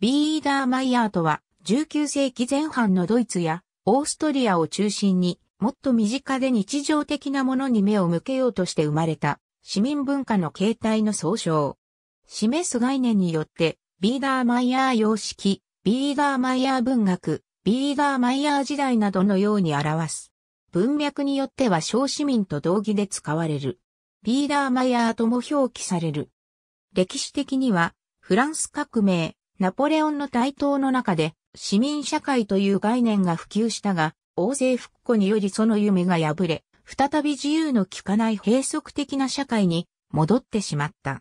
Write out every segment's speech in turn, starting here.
ビーダーマイヤーとは、19世紀前半のドイツやオーストリアを中心に、もっと身近で日常的なものに目を向けようとして生まれた、市民文化の形態の総称。示す概念によって、ビーダーマイヤー様式、ビーダーマイヤー文学、ビーダーマイヤー時代などのように表す。文脈によっては小市民と同義で使われる。ビーダーマイヤーとも表記される。歴史的には、フランス革命、ナポレオンの台頭の中で、市民社会という概念が普及したが、王政復古によりその夢が破れ、再び自由の効かない閉塞的な社会に戻ってしまった。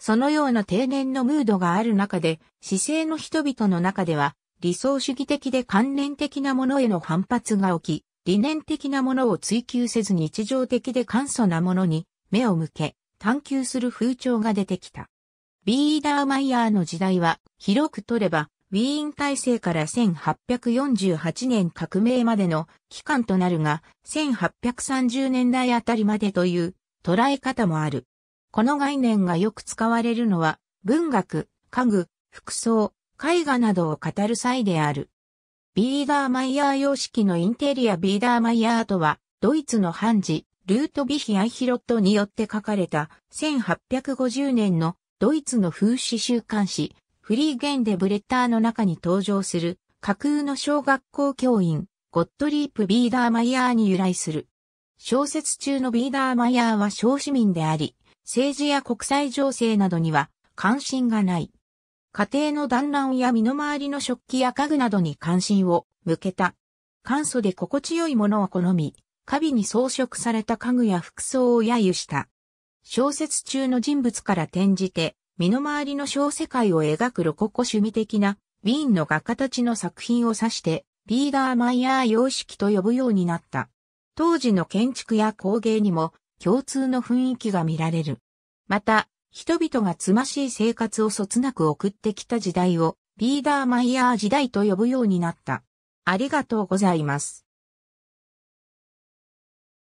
そのような定年のムードがある中で、市政の人々の中では、理想主義的で関連的なものへの反発が起き、理念的なものを追求せず日常的で簡素なものに目を向け、探求する風潮が出てきた。ビーダーマイヤーの時代は、広くとれば、ウィーン体制から1848年革命までの期間となるが、1830年代あたりまでという捉え方もある。この概念がよく使われるのは、文学、家具、服装、絵画などを語る際である。ビーダーマイヤー様式のインテリアビーダーマイヤーとは、ドイツの判事、ルートビヒ・アイヒロットによって書かれた1850年のドイツの風刺週刊誌、フリーゲンデブレッターの中に登場する架空の小学校教員、ゴットリープ・ビーダーマイヤーに由来する。小説中のビーダーマイヤーは小市民であり、政治や国際情勢などには関心がない。家庭の団乱や身の回りの食器や家具などに関心を向けた。簡素で心地よいものを好み、カビに装飾された家具や服装を揶揄した。小説中の人物から転じて、身の回りの小世界を描くロココ趣味的な、ウィーンの画家たちの作品を指して、ビーダーマイヤー様式と呼ぶようになった。当時の建築や工芸にも共通の雰囲気が見られる。また、人々がつましい生活をそつなく送ってきた時代を、ビーダーマイヤー時代と呼ぶようになった。ありがとうございます。